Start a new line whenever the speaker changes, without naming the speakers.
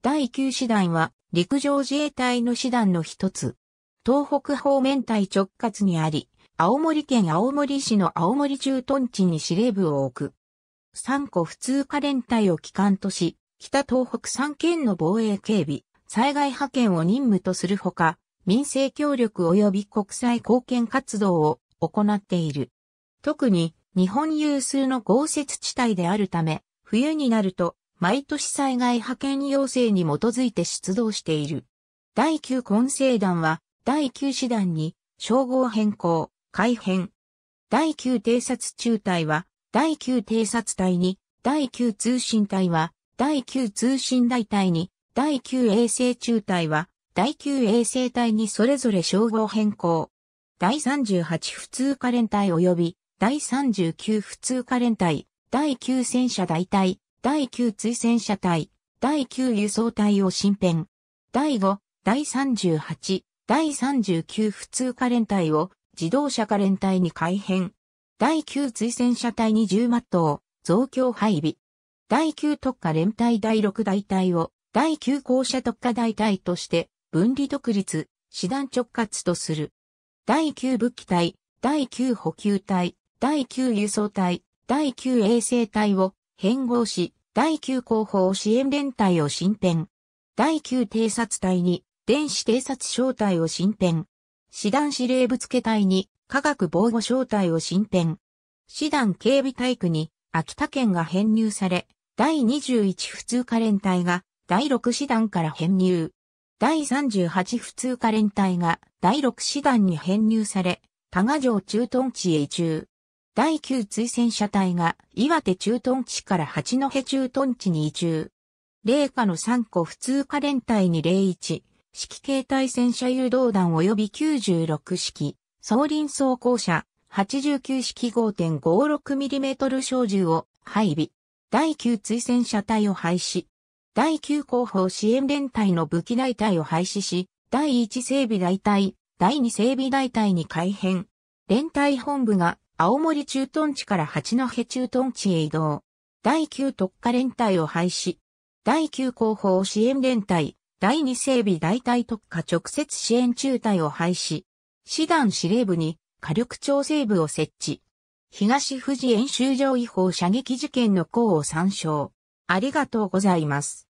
第9師団は陸上自衛隊の師団の一つ。東北方面隊直轄にあり、青森県青森市の青森駐屯地に司令部を置く。三個普通科連隊を機関とし、北東北三県の防衛警備、災害派遣を任務とするほか、民生協力及び国際貢献活動を行っている。特に日本有数の豪雪地帯であるため、冬になると毎年災害派遣要請に基づいて出動している。第9混成団は、第9師団に、称号変更、改編。第9偵察中隊は、第9偵察隊に、第9通信隊は、第9通信大隊に、第9衛星中隊は、第9衛星隊にそれぞれ称号変更。第38普通科連隊及び、第39普通科連隊、第9戦車大隊、第9追戦車隊、第9輸送隊を新編。第5、第38、第39普通科連隊を自動車科連隊に改編。第9追戦車隊20マットを増強配備。第9特化連隊第6大隊を第9校舎特化大隊として分離独立、師団直轄とする。第9武器隊、第9補給隊、第9輸送隊、第9衛星隊を変合し、第9広報支援連隊を新編。第9偵察隊に、電子偵察小隊を新編。師団司令部付隊に、科学防護小隊を新編。師団警備体区に、秋田県が編入され、第21普通科連隊が、第6師団から編入。第38普通科連隊が第6師団に編入され、多賀城駐屯地へ移住。第9追戦車隊が岩手駐屯地から八戸駐屯地に移住。霊下の3個普通科連隊に01、式形態戦車誘導弾及び96式、総輪装甲車、89式 5.56mm 小銃を配備。第9追戦車隊を廃止。第9広報支援連隊の武器大隊を廃止し、第1整備大隊、第2整備大隊に改編。連隊本部が青森駐屯地から八戸駐屯地へ移動。第9特化連隊を廃止。第9後方支援連隊、第2整備大隊特化直接支援中隊を廃止。師団司令部に火力調整部を設置。東富士演習場違法射撃事件の項を参照。ありがとうございます。